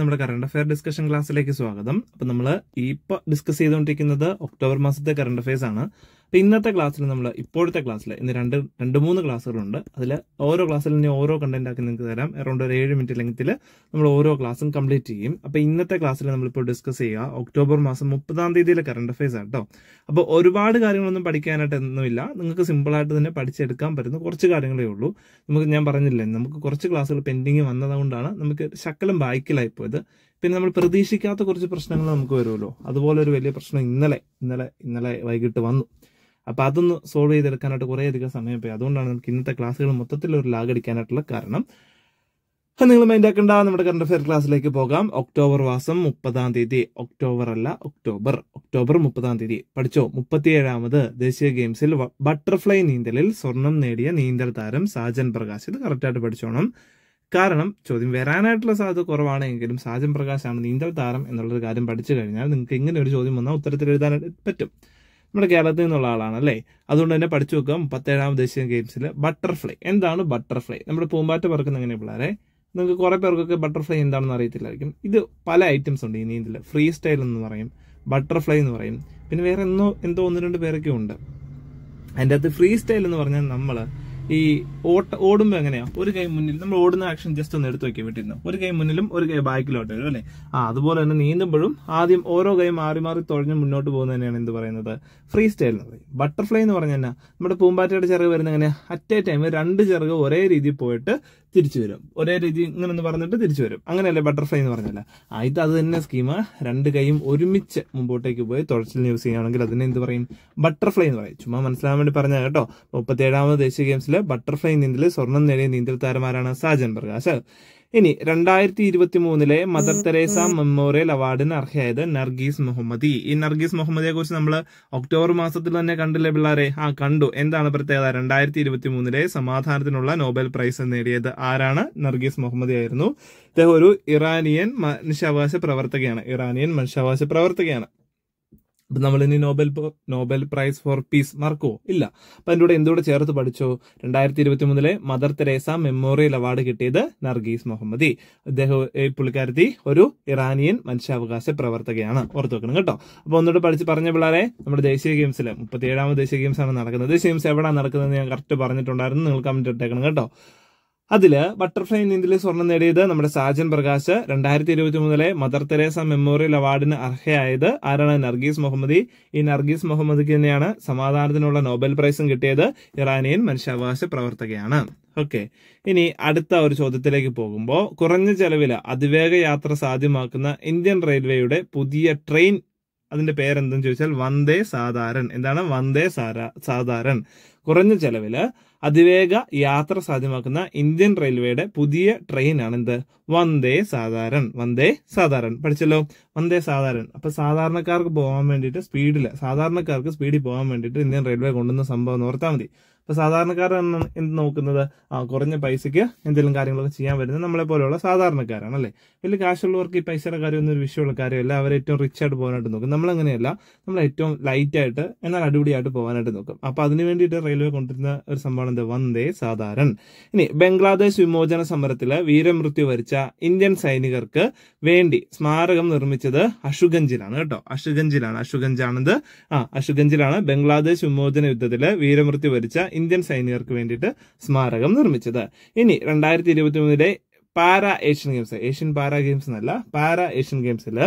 നമ്മുടെ current affair discussion ക്ലാസ്സിലേക്ക് സ്വാഗതം അപ്പൊ നമ്മൾ ഇപ്പോൾ ഡിസ്കസ് ചെയ്തുകൊണ്ടിരിക്കുന്നത് ഒക്ടോബർ മാസത്തെ കറണ്ട് അഫയേഴ്സ് ആണ് അപ്പോൾ ഇന്നത്തെ ക്ലാസ്സിൽ നമ്മൾ ഇപ്പോഴത്തെ ക്ലാസ്സിൽ ഇന്ന് രണ്ട് രണ്ട് മൂന്ന് ക്ലാസ്സുകളുണ്ട് അതിൽ ഓരോ ക്ലാസ്സിൽ ഇനി ഓരോ കണ്ടന്റ് ആക്കി നിങ്ങൾക്ക് തരാം അറൗണ്ട് ഒരു ഏഴ് മിനിറ്റ് ലെങ്ത്തിൽ നമ്മൾ ഓരോ ക്ലാസ്സും കംപ്ലീറ്റ് ചെയ്യും അപ്പോൾ ഇന്നത്തെ ക്ലാസ്സിൽ നമ്മളിപ്പോൾ ഡിസ്കസ് ചെയ്യുക ഒക്ടോബർ മാസം മുപ്പതാം തീയതിയിലെ കറണ്ട് അഫയേഴ്സ് ആട്ടോ അപ്പോൾ ഒരുപാട് കാര്യങ്ങളൊന്നും പഠിക്കാനായിട്ട് ഒന്നുമില്ല നിങ്ങൾക്ക് സിമ്പിളായിട്ട് തന്നെ പഠിച്ചെടുക്കാൻ പറ്റുന്ന കുറച്ച് കാര്യങ്ങളേ ഉള്ളൂ നമുക്ക് ഞാൻ പറഞ്ഞില്ലേ നമുക്ക് കുറച്ച് ക്ലാസ്സുകൾ പെൻഡിങ് വന്നതുകൊണ്ടാണ് നമുക്ക് ശക്കലം ബാക്കിലായി പോയത് പിന്നെ നമ്മൾ പ്രതീക്ഷിക്കാത്ത കുറച്ച് പ്രശ്നങ്ങൾ നമുക്ക് വരുമല്ലോ അതുപോലെ ഒരു വലിയ പ്രശ്നം ഇന്നലെ ഇന്നലെ ഇന്നലെ വൈകിട്ട് വന്നു അപ്പൊ അതൊന്ന് സോൾവ് ചെയ്തെടുക്കാനായിട്ട് അധികം സമയം പോയി അതുകൊണ്ടാണ് നമുക്ക് ഇന്നത്തെ ക്ലാസ്സുകൾ മൊത്തത്തിൽ ഒരു ലാഗ് അടിക്കാനായിട്ടുള്ള കാരണം നിങ്ങൾ മൈൻഡ് ആക്കേണ്ട നമ്മുടെ കറണ്ട് അഫയർ ക്ലാസ്സിലേക്ക് പോകാം ഒക്ടോബർ മാസം മുപ്പതാം തീയതി ഒക്ടോബർ അല്ല ഒക്ടോബർ ഒക്ടോബർ മുപ്പതാം തീയതി പഠിച്ചോ മുപ്പത്തിയേഴാമത് ദേശീയ ഗെയിംസിൽ ബട്ടർഫ്ലൈ നീന്തലിൽ സ്വർണം നേടിയ നീന്തൽ താരം സാജൻ പ്രകാശ് ഇത് കറക്റ്റായിട്ട് പഠിച്ചോണം കാരണം ചോദ്യം വരാനായിട്ടുള്ള സാധ്യത കുറവാണ് എങ്കിലും സാജൻ പ്രകാശാണ് നീന്തൽ താരം എന്നുള്ളൊരു കാര്യം പഠിച്ചു കഴിഞ്ഞാൽ നിങ്ങൾക്ക് എങ്ങനെ ഒരു ചോദ്യം വന്നാൽ ഉത്തരത്തിൽ എഴുതാനായിട്ട് പറ്റും നമ്മുടെ കേരളത്തിൽ നിന്നുള്ള ആളാണ് അല്ലേ അതുകൊണ്ട് തന്നെ പഠിച്ചു വെക്കാം പത്തേഴാം ദേശീയ ഗെയിംസിൽ ബട്ടർഫ്ലൈ എന്താണ് ബട്ടർഫ്ലൈ നമ്മുടെ പൂമ്പാറ്റ പറക്കുന്ന എങ്ങനെ പിള്ളേരെ നിങ്ങൾക്ക് കുറേ പേർക്കൊക്കെ ബട്ടർഫ്ലൈ എന്താണെന്ന് അറിയത്തില്ലായിരിക്കും ഇത് പല ഐറ്റംസ് ഉണ്ട് ഈ നീന്തൽ ഫ്രീ സ്റ്റൈൽ എന്ന് പറയും ബട്ടർഫ്ലൈ എന്ന് പറയും പിന്നെ വേറെ എന്തോ എന്തോ ഒന്ന് രണ്ട് പേരൊക്കെ ഉണ്ട് അതിൻ്റെ അകത്ത് ഫ്രീ സ്റ്റൈൽ എന്ന് പറഞ്ഞാൽ നമ്മൾ ഈ ഓട്ട ഓടുമ്പോ എങ്ങനെയാ ഒരു കൈ മുന്നിൽ നമ്മൾ ഓടുന്ന ആക്ഷൻ ജസ്റ്റ് ഒന്ന് എടുത്തു നോക്കി വീട്ടിരുന്നു ഒരു കൈ മുന്നിലും ഒരു കൈ ബാക്കിലോട്ട് വരും അല്ലേ ആ അതുപോലെ തന്നെ നീന്തുമ്പോഴും ആദ്യം ഓരോ കൈ മാറി മാറി തുഴഞ്ഞ് മുന്നോട്ട് പോകുന്നതന്നെയാണ് എന്ത് പറയുന്നത് ഫ്രീ സ്റ്റൈൽ എന്ന് പറയും ബട്ടർഫ്ലൈ എന്ന് പറഞ്ഞാൽ നമ്മുടെ പൂമ്പാറ്റയുടെ ചിറക് വരുന്ന എങ്ങനെയാ അറ്റ് എ ടൈം രണ്ട് ചിറക് ഒരേ രീതിയിൽ പോയിട്ട് തിരിച്ചു വരും ഒരേ രീതി ഇങ്ങനെ ഒന്ന് പറഞ്ഞിട്ട് തിരിച്ചു വരും അങ്ങനെയല്ലേ ബട്ടർഫ്ലൈ എന്ന് പറഞ്ഞല്ല ആദ്യത്തെ അത് തന്നെ സ്കീമ രണ്ട് കൈയും ഒരുമിച്ച് മുമ്പോട്ടേക്ക് പോയി തുഴച്ചിൽ യൂസ് ചെയ്യുകയാണെങ്കിൽ അതിനെ എന്ത് പറയും ബട്ടർഫ്ലൈ എന്ന് പറയും ചുമ്മാ മനസ്സിലാൻ വേണ്ടി പറഞ്ഞ കേട്ടോ മുപ്പത്തി ഏഴാമത് ദേശീയ ഗെയിംസിലെ ബട്ടർഫ്ലൈ നീന്തലിൽ സ്വർണം നേടിയ നീന്തൽ താരമാരാണ് സാജൻ പ്രകാശ് ഇനി രണ്ടായിരത്തി ഇരുപത്തി മൂന്നിലെ മദർ തെരേസ മെമ്മോറിയൽ അവാർഡിന് അർഹയായത് നർഗീസ് മുഹമ്മദി ഈ നർഗീസ് മുഹമ്മദിയെ കുറിച്ച് നമ്മൾ ഒക്ടോബർ മാസത്തിൽ തന്നെ കണ്ടില്ലേ പിള്ളേരെ ആ കണ്ടു എന്താണ് പ്രത്യേകത രണ്ടായിരത്തി ഇരുപത്തി മൂന്നിലെ സമാധാനത്തിനുള്ള നോബൽ പ്രൈസ് നേടിയത് ആരാണ് നർഗീസ് മുഹമ്മദി ആയിരുന്നു ഇദ്ദേഹം ഒരു ഇറാനിയൻ മനുഷ്യാവകാശ പ്രവർത്തകയാണ് ഇറാനിയൻ മനുഷ്യാവകാശ പ്രവർത്തകയാണ് അപ്പം നമ്മളിനി Nobel Nobel prize for peace മറക്കുവോ ഇല്ല അപ്പം അതിൻ്റെ കൂടെ എന്തുകൂടെ ചേർത്ത് പഠിച്ചോ രണ്ടായിരത്തി ഇരുപത്തി മൂന്നിലെ മദർ തെരേസ മെമ്മോറിയൽ അവാർഡ് കിട്ടിയത് നർഗീസ് മുഹമ്മദി അദ്ദേഹം ഈ പുള്ളിക്കാരത്തി ഒരു ഇറാനിയൻ മനുഷ്യാവകാശ പ്രവർത്തകയാണ് ഓർത്ത് വെക്കണം കേട്ടോ അപ്പോൾ ഒന്നുകൂടെ പഠിച്ച് പറഞ്ഞ പിള്ളേരെ നമ്മുടെ ദേശീയ ഗെയിംസിലെ മുപ്പത്തി ഏഴാമത് ദേശീയ ഗെയിംസ് ആണ് നടക്കുന്നത് ദേശീയ ഗെയിംസ് എവിടെയാണ് നടക്കുന്നത് ഞാൻ കറക്റ്റ് പറഞ്ഞിട്ടുണ്ടായിരുന്നു നിങ്ങൾ കമന്റ് ഇട്ടേക്കണം കേട്ടോ അതിൽ ബട്ടർഫ്ലൈ നീന്തലിൽ സ്വർണം നേടിയത് നമ്മുടെ സാജൻ പ്രകാശ് രണ്ടായിരത്തി ഇരുപത്തി മൂന്നിലെ മദർ തെരേസ മെമ്മോറിയൽ അവാർഡിന് അർഹയായത് ആരാണ് നർഗീസ് മുഹമ്മദി ഈ നർഗീസ് മുഹമ്മദിക്ക് തന്നെയാണ് സമാധാനത്തിനുള്ള നോബൽ പ്രൈസും കിട്ടിയത് ഇറാനിയൻ മനുഷ്യാവകാശ പ്രവർത്തകയാണ് ഓക്കെ ഇനി അടുത്ത ഒരു ചോദ്യത്തിലേക്ക് പോകുമ്പോൾ കുറഞ്ഞ ചെലവില് അതിവേഗ യാത്ര സാധ്യമാക്കുന്ന ഇന്ത്യൻ റെയിൽവേയുടെ പുതിയ ട്രെയിൻ അതിന്റെ പേരെന്തെന്ന് ചോദിച്ചാൽ വന്ദേ സാധാരൺ എന്താണ് വന്ദേ സാധാരൺ കുറഞ്ഞ ചെലവിൽ അതിവേഗ യാത്ര സാധ്യമാക്കുന്ന ഇന്ത്യൻ റെയിൽവേയുടെ പുതിയ ആണ് എന്ത് വന്ദേ സാധാരൺ വന്ദേ സാധാരൺ പഠിച്ചല്ലോ വന്ദേ സാധാരൺ അപ്പൊ സാധാരണക്കാർക്ക് പോകാൻ വേണ്ടിയിട്ട് സ്പീഡിൽ സാധാരണക്കാർക്ക് സ്പീഡിൽ പോകാൻ വേണ്ടിയിട്ട് ഇന്ത്യൻ റെയിൽവേ കൊണ്ടുവന്ന സംഭവം ഓർത്താൽ മതി ഇപ്പോൾ സാധാരണക്കാരൻ എന്ത് നോക്കുന്നത് ആ കുറഞ്ഞ പൈസയ്ക്ക് എന്തെങ്കിലും കാര്യങ്ങളൊക്കെ ചെയ്യാൻ വരുന്നത് നമ്മളെ പോലെയുള്ള സാധാരണക്കാരാണ് അല്ലേ വലിയ കാശുള്ളവർക്ക് ഈ പൈസയുടെ ഒന്നും ഒരു വിഷയമുള്ള കാര്യമല്ല അവർ ഏറ്റവും റിച്ച് ആയിട്ട് പോകാനായിട്ട് നോക്കും നമ്മളങ്ങനെയല്ല നമ്മൾ ഏറ്റവും ലൈറ്റ് ആയിട്ട് എന്നാൽ അടിപൊളിയായിട്ട് പോകാനായിട്ട് നോക്കും അപ്പോൾ അതിന് വേണ്ടിയിട്ട് റെയിൽവേ കൊണ്ടിരുന്ന ഒരു സംഭവമാണ് എന്താ വന്ദേ സാധാരൺ ഇനി ബംഗ്ലാദേശ് വിമോചന സമരത്തിൽ വീരമൃത്യു വരിച്ച ഇന്ത്യൻ സൈനികർക്ക് വേണ്ടി സ്മാരകം നിർമ്മിച്ചത് അഷുഗഞ്ചിലാണ് കേട്ടോ അഷുഗഞ്ചിലാണ് അഷുഗഞ്ചാണിത് ആ അഷുഗഞ്ചിലാണ് ബംഗ്ലാദേശ് വിമോചന യുദ്ധത്തിൽ വീരമൃത്യു വരിച്ച ഇന്ത്യൻ സൈനികർക്ക് വേണ്ടിയിട്ട് സ്മാരകം നിർമ്മിച്ചത് ഇനി രണ്ടായിരത്തി ഇരുപത്തി മൂന്നിലെ para Asian games Asian para games എന്നല്ല പാര ഏഷ്യൻ ഗെയിംസിൽ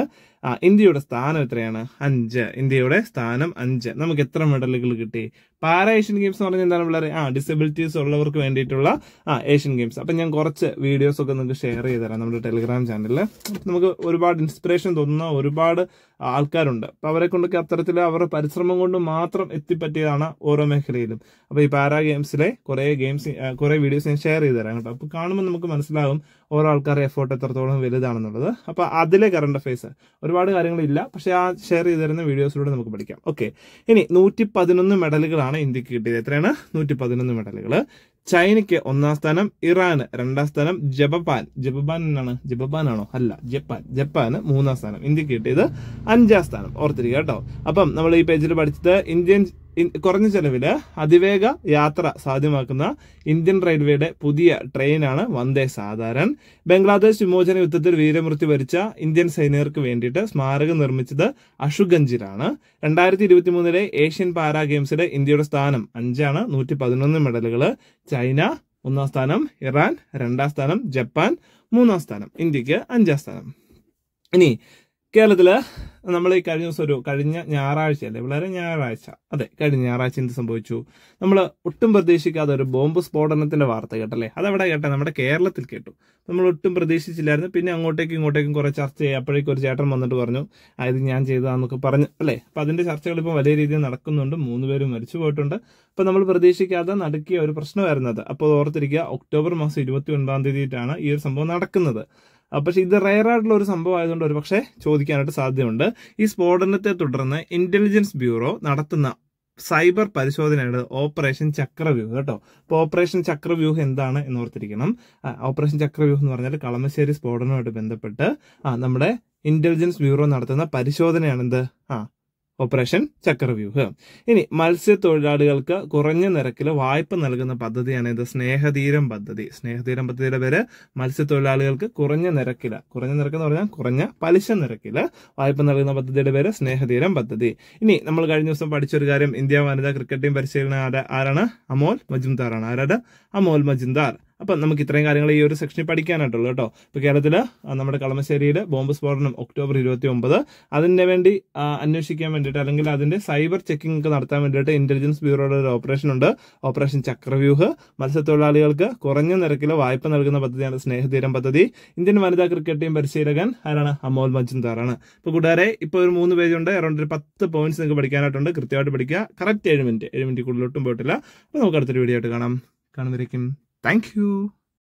ഇന്ത്യയുടെ സ്ഥാനം എത്രയാണ് അഞ്ച് ഇന്ത്യയുടെ സ്ഥാനം അഞ്ച് നമുക്ക് എത്ര മെഡലുകൾ കിട്ടി പാരാ ഏഷ്യൻ ഗെയിംസ് എന്ന് പറഞ്ഞാൽ എന്താണ് പിള്ളേർ ആ ഡിസബിലിറ്റീസ് ഉള്ളവർക്ക് വേണ്ടിയിട്ടുള്ള ആ ഏഷ്യൻ ഗെയിംസ് അപ്പം ഞാൻ കുറച്ച് വീഡിയോസ് ഒക്കെ നിങ്ങൾക്ക് ഷെയർ ചെയ്ത് തരാം നമ്മുടെ ടെലിഗ്രാം ചാനലിൽ നമുക്ക് ഒരുപാട് ഇൻസ്പിറേഷൻ തോന്നുന്ന ഒരുപാട് ആൾക്കാരുണ്ട് അപ്പം അവരെ കൊണ്ടൊക്കെ അത്തരത്തിൽ അവരുടെ പരിശ്രമം കൊണ്ട് മാത്രം എത്തിപ്പറ്റിയതാണ് ഓരോ മേഖലയിലും അപ്പോൾ ഈ പാരാ ഗെയിംസിലെ കുറേ ഗെയിംസ് കുറേ വീഡിയോസ് ഞാൻ ഷെയർ ചെയ്ത് തരാം കേട്ടോ അപ്പോൾ കാണുമ്പോൾ നമുക്ക് മനസ്സിലാകും ഓരോ ആൾക്കാരുടെ എഫേർട്ട് എത്രത്തോളം വലുതാണെന്നുള്ളത് അപ്പോൾ അതിലെ കറണ്ട് അഫയേഴ്സ് ഒരുപാട് കാര്യങ്ങളില്ല പക്ഷേ ആ ഷെയർ ചെയ്ത് തരുന്ന വീഡിയോസിലൂടെ നമുക്ക് പഠിക്കാം ഓക്കെ ഇനി നൂറ്റി പതിനൊന്ന് മെഡലുകളാണ് മെഡലുകളാണ് ഇന്ത്യക്ക് കിട്ടിയത് എത്രയാണ് നൂറ്റി പതിനൊന്ന് മെഡലുകൾ ചൈനയ്ക്ക് ഒന്നാം സ്ഥാനം ഇറാന് രണ്ടാം സ്ഥാനം ജപ്പാൻ ജപ്പാൻ എന്നാണ് ജപ്പാൻ ആണോ അല്ല ജപ്പാൻ ജപ്പാന് മൂന്നാം സ്ഥാനം ഇന്ത്യക്ക് കിട്ടിയത് അഞ്ചാം സ്ഥാനം ഓർത്തിരിക്കുക കേട്ടോ അപ്പം നമ്മൾ ഈ പേജിൽ പഠിച്ചത് ഇന്ത്യൻ കുറഞ്ഞ ചെലവിൽ അതിവേഗ യാത്ര സാധ്യമാക്കുന്ന ഇന്ത്യൻ റെയിൽവേയുടെ പുതിയ ട്രെയിനാണ് വന്ദേ സാധാരൺ ബംഗ്ലാദേശ് വിമോചന യുദ്ധത്തിൽ വീരമൃത്യു വരിച്ച ഇന്ത്യൻ സൈനികർക്ക് വേണ്ടിയിട്ട് സ്മാരകം നിർമ്മിച്ചത് അഷുഗഞ്ചിലാണ് രണ്ടായിരത്തി ഇരുപത്തി മൂന്നിലെ ഏഷ്യൻ പാരാ ഗെയിംസിലെ ഇന്ത്യയുടെ സ്ഥാനം അഞ്ചാണ് നൂറ്റി പതിനൊന്ന് മെഡലുകൾ ചൈന ഒന്നാം സ്ഥാനം ഇറാൻ രണ്ടാം സ്ഥാനം ജപ്പാൻ മൂന്നാം സ്ഥാനം ഇന്ത്യക്ക് അഞ്ചാം സ്ഥാനം ഇനി കേരളത്തിൽ നമ്മൾ ഈ കഴിഞ്ഞ ദിവസം ഒരു കഴിഞ്ഞ ഞായറാഴ്ച അല്ലേ വളരെ ഞായറാഴ്ച അതെ കഴിഞ്ഞ ഞായറാഴ്ച എന്ത് സംഭവിച്ചു നമ്മൾ ഒട്ടും പ്രതീക്ഷിക്കാതെ ഒരു ബോംബ് സ്ഫോടനത്തിന്റെ വാർത്ത കേട്ടല്ലേ അതെവിടെ കേട്ടെ നമ്മുടെ കേരളത്തിൽ കേട്ടു നമ്മൾ ഒട്ടും പ്രതീക്ഷിച്ചില്ലായിരുന്നു പിന്നെ അങ്ങോട്ടേക്കും ഇങ്ങോട്ടേക്കും കുറെ ചർച്ച ചെയ്യും അപ്പോഴേക്കും ഒരു ചേട്ടൻ വന്നിട്ട് പറഞ്ഞു അത് ഞാൻ ചെയ്തതാന്നൊക്കെ പറഞ്ഞു അല്ലേ അപ്പൊ അതിന്റെ ചർച്ചകൾ ഇപ്പം വലിയ രീതിയിൽ നടക്കുന്നുണ്ട് മൂന്നുപേരും മരിച്ചു പോയിട്ടുണ്ട് അപ്പൊ നമ്മൾ പ്രതീക്ഷിക്കാതെ നടക്കിയ ഒരു പ്രശ്നമായിരുന്നത് അപ്പോൾ ഓർത്തിരിക്കുക ഒക്ടോബർ മാസം ഇരുപത്തി ഒൻപതാം തീയതിയിട്ടാണ് ഈ ഒരു സംഭവം നടക്കുന്നത് അപ്പോൾ ഇത് റയർ ആയിട്ടുള്ള ഒരു സംഭവം ആയതുകൊണ്ട് ഒരു പക്ഷേ ചോദിക്കാനായിട്ട് സാധ്യതയുണ്ട് ഈ സ്ഫോടനത്തെ തുടർന്ന് ഇന്റലിജൻസ് ബ്യൂറോ നടത്തുന്ന സൈബർ പരിശോധനയുടെ ഓപ്പറേഷൻ ചക്രവ്യൂഹ് കേട്ടോ അപ്പോൾ ഓപ്പറേഷൻ ചക്രവ്യൂഹം എന്താണ് എന്ന് ഓർത്തിരിക്കണം ഓപ്പറേഷൻ ചക്രവ്യൂഹം എന്ന് പറഞ്ഞാൽ കളമശ്ശേരി സ്ഫോടനവുമായിട്ട് ബന്ധപ്പെട്ട് ആ നമ്മുടെ ഇന്റലിജൻസ് ബ്യൂറോ നടത്തുന്ന പരിശോധനയാണെന്ത് ആ ഓപ്പറേഷൻ ചക്രവ്യൂഹം ഇനി മത്സ്യത്തൊഴിലാളികൾക്ക് കുറഞ്ഞ നിരക്കിൽ വായ്പ നൽകുന്ന പദ്ധതിയാണ് ഇത് സ്നേഹതീരം പദ്ധതി സ്നേഹതീരം പദ്ധതിയുടെ പേര് മത്സ്യത്തൊഴിലാളികൾക്ക് കുറഞ്ഞ നിരക്കിൽ കുറഞ്ഞ നിരക്ക് എന്ന് പറഞ്ഞാൽ കുറഞ്ഞ പലിശ നിരക്കിൽ വായ്പ നൽകുന്ന പദ്ധതിയുടെ പേര് സ്നേഹതീരം പദ്ധതി ഇനി നമ്മൾ കഴിഞ്ഞ ദിവസം പഠിച്ചൊരു കാര്യം ഇന്ത്യ വനിതാ ക്രിക്കറ്റ് ടീം പരിശീലന ആരാണ് അമോൽ ആണ് ആരാണ് അമോൽ മജുംദാർ അപ്പം നമുക്ക് ഇത്രയും കാര്യങ്ങൾ ഈ ഒരു സെക്ഷനിൽ പഠിക്കാനായിട്ടുള്ളൂ കേട്ടോ ഇപ്പോൾ കേരളത്തിൽ നമ്മുടെ കളമശ്ശേരിയിൽ ബോംബ് സ്ഫോടനം ഒക്ടോബർ ഇരുപത്തി ഒമ്പത് അതിന് വേണ്ടി അന്വേഷിക്കാൻ വേണ്ടിയിട്ട് അല്ലെങ്കിൽ അതിൻ്റെ സൈബർ ചെക്കിംഗ് ഒക്കെ നടത്താൻ വേണ്ടിയിട്ട് ഇന്റലിജൻസ് ബ്യൂറോയുടെ ഒരു ഓപ്പറേഷൻ ഉണ്ട് ഓപ്പറേഷൻ ചക്രവ്യൂഹ് മത്സ്യത്തൊഴിലാളികൾക്ക് കുറഞ്ഞ നിരക്കിൽ വായ്പ നൽകുന്ന പദ്ധതിയാണ് സ്നേഹതീരം പദ്ധതി ഇന്ത്യൻ വനിതാ ക്രിക്കറ്റ് ടീം പരിശീലകൻ ആരാണ് അമോൽ മജുംദാറാണ് ഇപ്പോൾ കൂടാരെ ഇപ്പോൾ ഒരു മൂന്ന് പേജുണ്ട് അറൗണ്ട് ഒരു പത്ത് പോയിന്റ്സ് നിങ്ങൾക്ക് പഠിക്കാനായിട്ടുണ്ട് കൃത്യമായിട്ട് പഠിക്കുക കറക്റ്റ് ഏഴ് മിനിറ്റ് ഏഴ് മിനിറ്റ് കൂടുതലൊട്ടും പോയിട്ടില്ല അപ്പോൾ നമുക്ക് അടുത്തൊരു വീഡിയോ ആയിട്ട് കാണാം കാണുന്നിരിക്കും Thank you.